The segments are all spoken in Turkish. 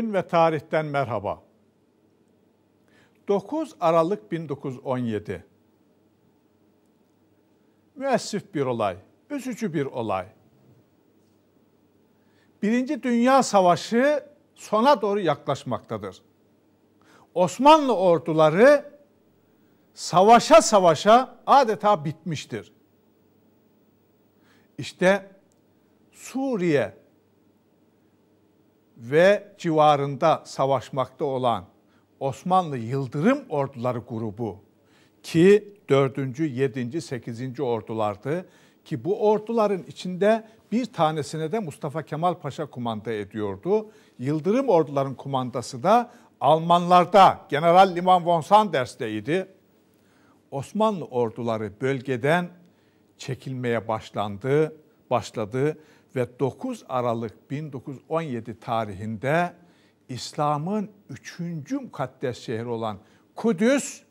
gün ve tarihten merhaba. 9 Aralık 1917. Müessif bir olay, üzücü bir olay. Birinci Dünya Savaşı sona doğru yaklaşmaktadır. Osmanlı orduları savaşa savaşa adeta bitmiştir. İşte Suriye ve civarında savaşmakta olan Osmanlı Yıldırım Orduları grubu ki 4. 7. 8. ordulardı ki bu orduların içinde bir tanesine de Mustafa Kemal Paşa kumanda ediyordu. Yıldırım orduların kumandası da Almanlarda General Liman von Sanders'teydi. Osmanlı orduları bölgeden çekilmeye başlandı, başladı ve 9 Aralık 1917 tarihinde İslam'ın üçüncü mukaddes şehri olan Kudüs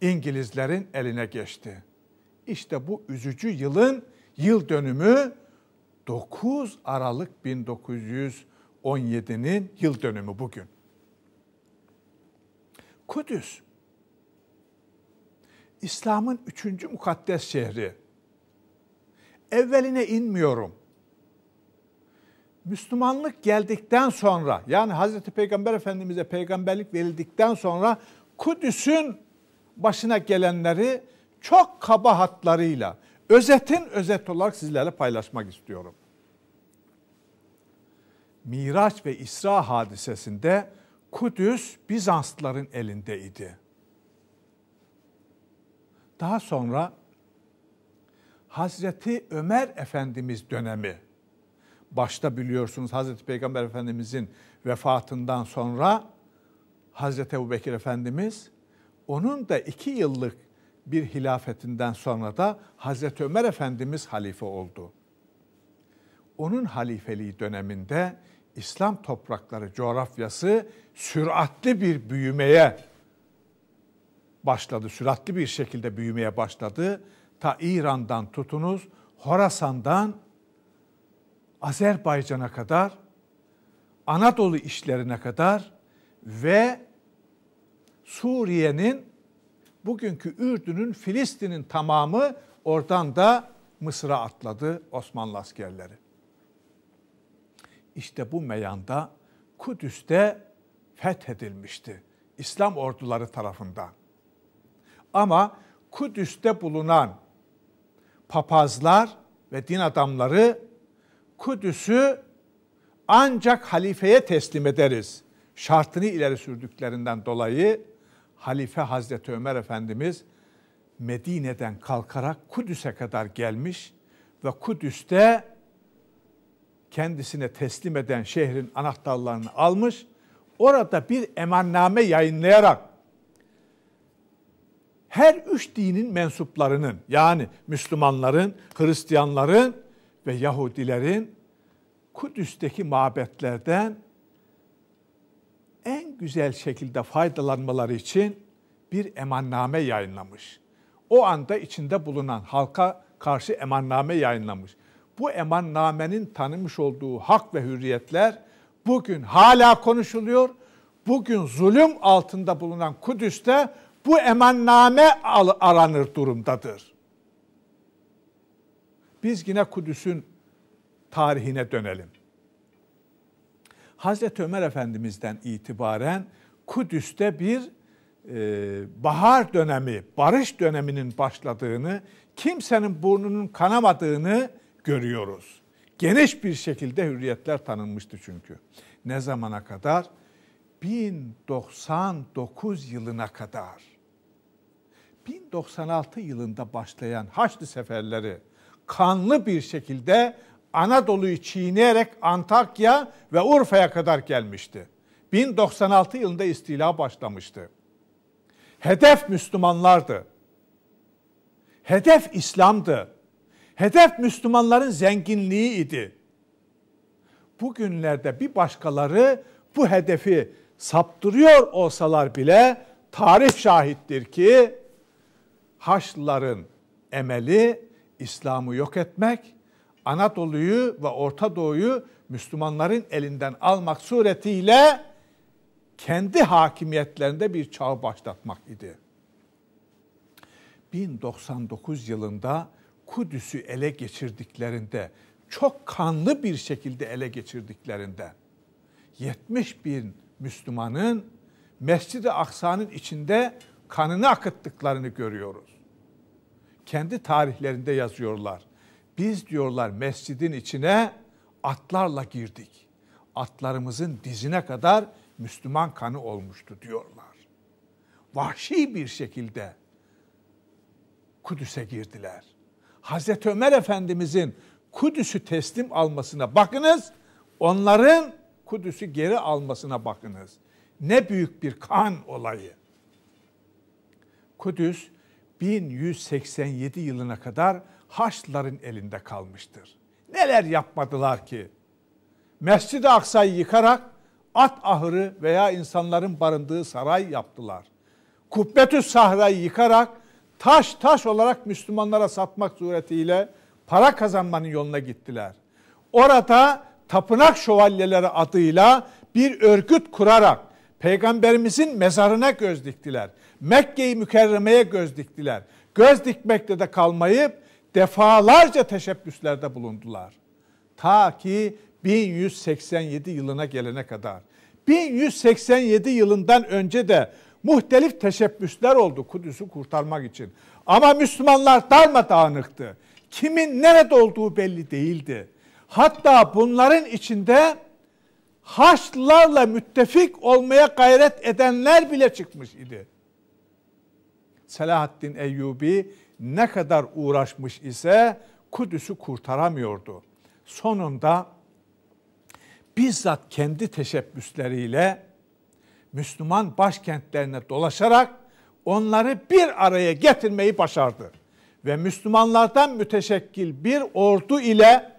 İngilizlerin eline geçti. İşte bu üzücü yılın yıl dönümü 9 Aralık 1917'nin yıl dönümü bugün. Kudüs İslam'ın üçüncü mukaddes şehri. Evveline inmiyorum. Müslümanlık geldikten sonra yani Hazreti Peygamber Efendimiz'e peygamberlik verildikten sonra Kudüs'ün başına gelenleri çok kaba hatlarıyla özetin özet olarak sizlerle paylaşmak istiyorum. Miraç ve İsra hadisesinde Kudüs Bizanslıların elindeydi. Daha sonra Hazreti Ömer Efendimiz dönemi başta biliyorsunuz Hazreti Peygamber Efendimizin vefatından sonra Hazreti Ebu Bekir Efendimiz onun da iki yıllık bir hilafetinden sonra da Hazreti Ömer Efendimiz halife oldu. Onun halifeliği döneminde İslam toprakları coğrafyası süratli bir büyümeye başladı. Süratli bir şekilde büyümeye başladı. Ta İran'dan tutunuz, Horasan'dan Azerbaycan'a kadar, Anadolu işlerine kadar ve Suriye'nin bugünkü Ürdün'ün Filistin'in tamamı oradan da Mısır'a atladı Osmanlı askerleri. İşte bu meyanda Kudüs'te fethedilmişti İslam orduları tarafından. Ama Kudüs'te bulunan papazlar ve din adamları Kudüs'ü ancak halifeye teslim ederiz. Şartını ileri sürdüklerinden dolayı Halife Hazreti Ömer Efendimiz Medine'den kalkarak Kudüs'e kadar gelmiş ve Kudüs'te kendisine teslim eden şehrin anahtarlarını almış. Orada bir emanname yayınlayarak her üç dinin mensuplarının yani Müslümanların, Hristiyanların ve Yahudilerin Kudüs'teki mabetlerden en güzel şekilde faydalanmaları için bir emanname yayınlamış. O anda içinde bulunan halka karşı emanname yayınlamış. Bu emannamenin tanımış olduğu hak ve hürriyetler bugün hala konuşuluyor. Bugün zulüm altında bulunan Kudüs'te bu emanname aranır durumdadır. Biz yine Kudüs'ün tarihine dönelim. Hazreti Ömer Efendimiz'den itibaren Kudüs'te bir e, bahar dönemi, barış döneminin başladığını, kimsenin burnunun kanamadığını görüyoruz. Geniş bir şekilde hürriyetler tanınmıştı çünkü. Ne zamana kadar? 1099 yılına kadar. 1096 yılında başlayan Haçlı seferleri kanlı bir şekilde Anadolu'yu çiğneyerek Antakya ve Urfa'ya kadar gelmişti. 1096 yılında istila başlamıştı. Hedef Müslümanlardı. Hedef İslam'dı. Hedef Müslümanların zenginliği idi. Bugünlerde bir başkaları bu hedefi saptırıyor olsalar bile tarih şahittir ki Haçlıların emeli İslam'ı yok etmek, Anadolu'yu ve Orta Doğu'yu Müslümanların elinden almak suretiyle kendi hakimiyetlerinde bir çağ başlatmak idi. 1099 yılında Kudüs'ü ele geçirdiklerinde, çok kanlı bir şekilde ele geçirdiklerinde 70 bin Müslümanın Mescid-i Aksa'nın içinde kanını akıttıklarını görüyoruz kendi tarihlerinde yazıyorlar. Biz diyorlar mescidin içine atlarla girdik. Atlarımızın dizine kadar Müslüman kanı olmuştu diyorlar. Vahşi bir şekilde Kudüs'e girdiler. Hazreti Ömer Efendimizin Kudüs'ü teslim almasına bakınız, onların Kudüs'ü geri almasına bakınız. Ne büyük bir kan olayı. Kudüs 1187 yılına kadar Haçlıların elinde kalmıştır. Neler yapmadılar ki? Mescid-i Aksa'yı yıkarak at ahırı veya insanların barındığı saray yaptılar. Kubbetü Sahra'yı yıkarak taş taş olarak Müslümanlara satmak suretiyle para kazanmanın yoluna gittiler. Orada tapınak şövalyeleri adıyla bir örgüt kurarak peygamberimizin mezarına göz diktiler. Mekke'yi Mükerreme'ye göz diktiler. Göz dikmekte de kalmayıp defalarca teşebbüslerde bulundular. Ta ki 1187 yılına gelene kadar. 1187 yılından önce de muhtelif teşebbüsler oldu Kudüs'ü kurtarmak için. Ama Müslümanlar darmadağınıktı. Kimin nerede olduğu belli değildi. Hatta bunların içinde Haçlılarla müttefik olmaya gayret edenler bile çıkmış idi. Selahaddin Eyyubi ne kadar uğraşmış ise Kudüs'ü kurtaramıyordu. Sonunda bizzat kendi teşebbüsleriyle Müslüman başkentlerine dolaşarak onları bir araya getirmeyi başardı. Ve Müslümanlardan müteşekkil bir ordu ile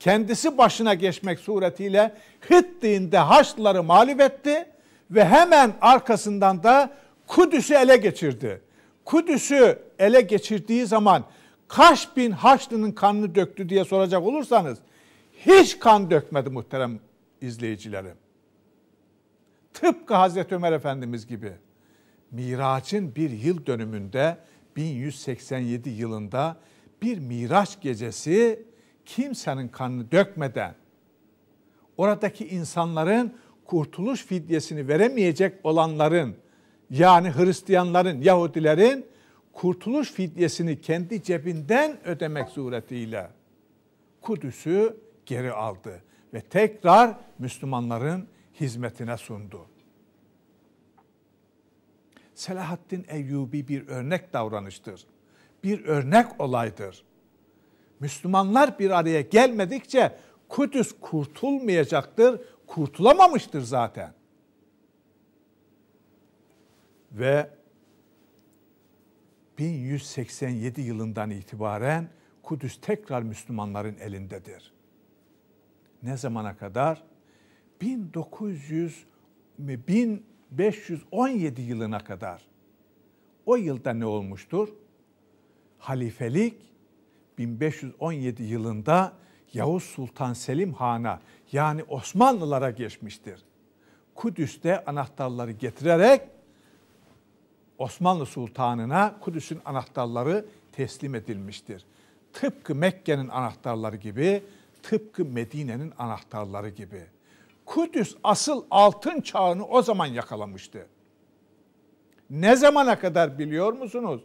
kendisi başına geçmek suretiyle Hittin'de Haçlıları mağlup etti ve hemen arkasından da Kudüs'ü ele geçirdi. Kudüs'ü ele geçirdiği zaman kaç bin Haçlı'nın kanını döktü diye soracak olursanız hiç kan dökmedi muhterem izleyicilerim. Tıpkı Hazreti Ömer Efendimiz gibi Miraç'ın bir yıl dönümünde 1187 yılında bir Miraç gecesi kimsenin kanını dökmeden oradaki insanların kurtuluş fidyesini veremeyecek olanların yani Hristiyanların, Yahudilerin kurtuluş fidyesini kendi cebinden ödemek suretiyle Kudüs'ü geri aldı ve tekrar Müslümanların hizmetine sundu. Selahaddin Eyyubi bir örnek davranıştır. Bir örnek olaydır. Müslümanlar bir araya gelmedikçe Kudüs kurtulmayacaktır, kurtulamamıştır zaten ve 1187 yılından itibaren Kudüs tekrar Müslümanların elindedir. Ne zamana kadar? 1900 1517 yılına kadar. O yılda ne olmuştur? Halifelik 1517 yılında Yavuz Sultan Selim Han'a yani Osmanlılara geçmiştir. Kudüs'te anahtarları getirerek Osmanlı Sultanı'na Kudüs'ün anahtarları teslim edilmiştir. Tıpkı Mekke'nin anahtarları gibi, tıpkı Medine'nin anahtarları gibi. Kudüs asıl altın çağını o zaman yakalamıştı. Ne zamana kadar biliyor musunuz?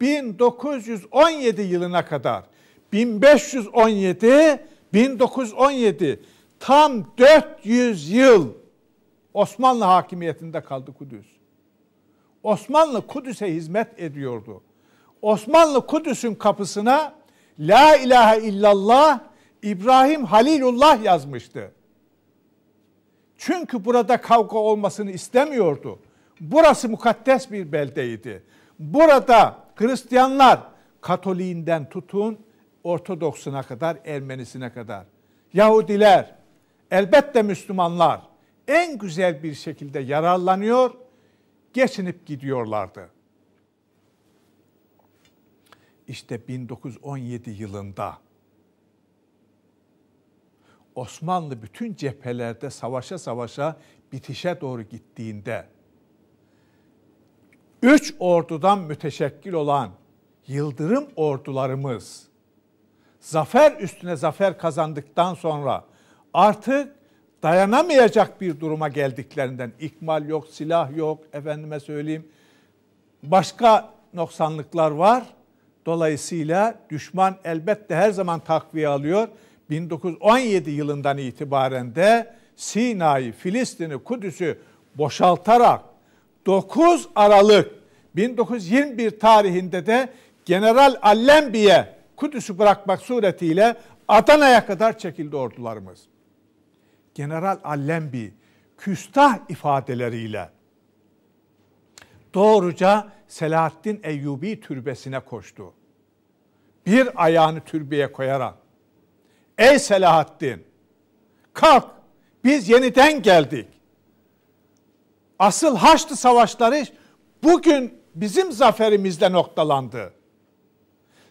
1917 yılına kadar. 1517 1917 tam 400 yıl Osmanlı hakimiyetinde kaldı Kudüs. Osmanlı Kudüs'e hizmet ediyordu. Osmanlı Kudüs'ün kapısına La ilahe illallah İbrahim Halilullah yazmıştı. Çünkü burada kavga olmasını istemiyordu. Burası mukaddes bir beldeydi. Burada Hristiyanlar Katoliğinden tutun Ortodoksuna kadar, Ermenisine kadar. Yahudiler, elbette Müslümanlar en güzel bir şekilde yararlanıyor geçinip gidiyorlardı. İşte 1917 yılında Osmanlı bütün cephelerde savaşa savaşa bitişe doğru gittiğinde üç ordudan müteşekkil olan yıldırım ordularımız zafer üstüne zafer kazandıktan sonra artık dayanamayacak bir duruma geldiklerinden ikmal yok, silah yok, efendime söyleyeyim başka noksanlıklar var. Dolayısıyla düşman elbette her zaman takviye alıyor. 1917 yılından itibaren de Sina'yı, Filistin'i, Kudüs'ü boşaltarak 9 Aralık 1921 tarihinde de General Allenbi'ye Kudüs'ü bırakmak suretiyle Adana'ya kadar çekildi ordularımız. General Allenby küstah ifadeleriyle doğruca Selahaddin Eyyubi türbesine koştu. Bir ayağını türbeye koyarak Ey Selahaddin kalk biz yeniden geldik. Asıl Haçlı savaşları bugün bizim zaferimizle noktalandı.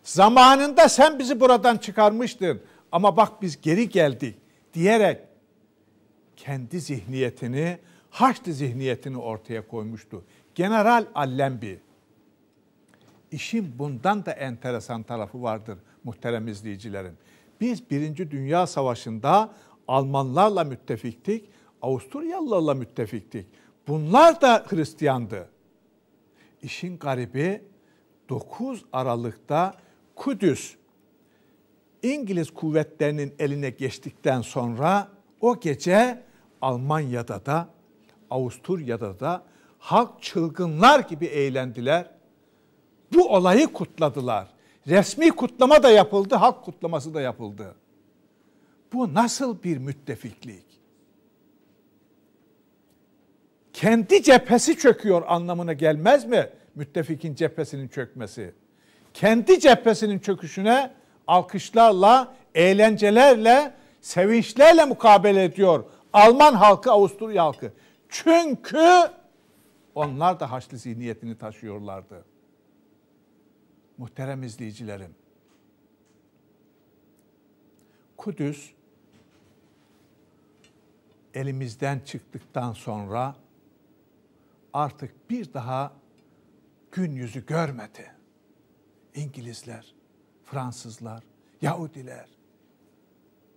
Zamanında sen bizi buradan çıkarmıştın ama bak biz geri geldik diyerek kendi zihniyetini, Haçlı zihniyetini ortaya koymuştu. General Allenby. İşin bundan da enteresan tarafı vardır muhterem izleyicilerim. Biz Birinci Dünya Savaşı'nda Almanlarla müttefiktik, Avusturyalılarla müttefiktik. Bunlar da Hristiyandı. İşin garibi 9 Aralık'ta Kudüs İngiliz kuvvetlerinin eline geçtikten sonra o gece Almanya'da da, Avusturya'da da halk çılgınlar gibi eğlendiler. Bu olayı kutladılar. Resmi kutlama da yapıldı, halk kutlaması da yapıldı. Bu nasıl bir müttefiklik? Kendi cephesi çöküyor anlamına gelmez mi? Müttefikin cephesinin çökmesi. Kendi cephesinin çöküşüne alkışlarla, eğlencelerle, sevinçlerle mukabele ediyor Alman halkı, Avusturya halkı. Çünkü onlar da Haçlı zihniyetini taşıyorlardı. Muhterem izleyicilerim. Kudüs elimizden çıktıktan sonra artık bir daha gün yüzü görmedi. İngilizler, Fransızlar, Yahudiler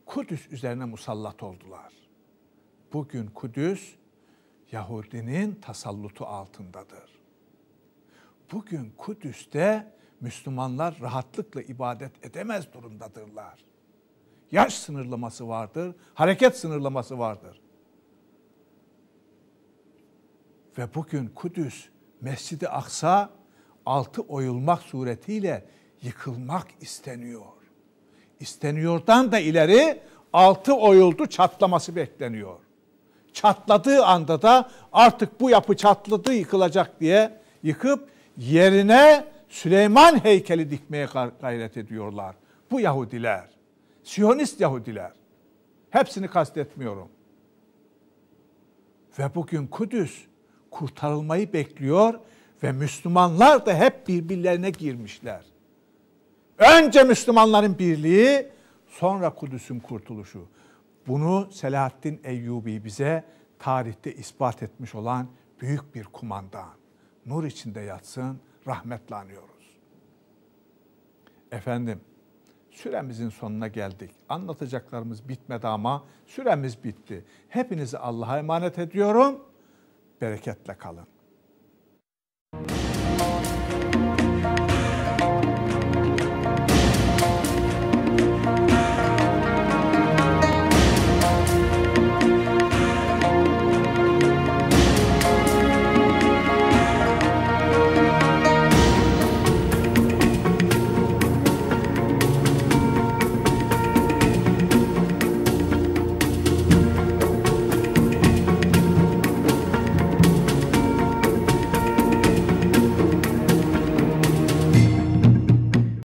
Kudüs üzerine musallat oldular bugün Kudüs Yahudinin tasallutu altındadır. Bugün Kudüs'te Müslümanlar rahatlıkla ibadet edemez durumdadırlar. Yaş sınırlaması vardır, hareket sınırlaması vardır. Ve bugün Kudüs Mescid-i Aksa altı oyulmak suretiyle yıkılmak isteniyor. İsteniyordan da ileri altı oyuldu çatlaması bekleniyor çatladığı anda da artık bu yapı çatladı yıkılacak diye yıkıp yerine Süleyman heykeli dikmeye gayret ediyorlar. Bu Yahudiler, Siyonist Yahudiler. Hepsini kastetmiyorum. Ve bugün Kudüs kurtarılmayı bekliyor ve Müslümanlar da hep birbirlerine girmişler. Önce Müslümanların birliği, sonra Kudüs'ün kurtuluşu. Bunu Selahattin Eyyubi bize tarihte ispat etmiş olan büyük bir kumandan. Nur içinde yatsın, rahmetle anıyoruz. Efendim, süremizin sonuna geldik. Anlatacaklarımız bitmedi ama süremiz bitti. Hepinizi Allah'a emanet ediyorum. Bereketle kalın.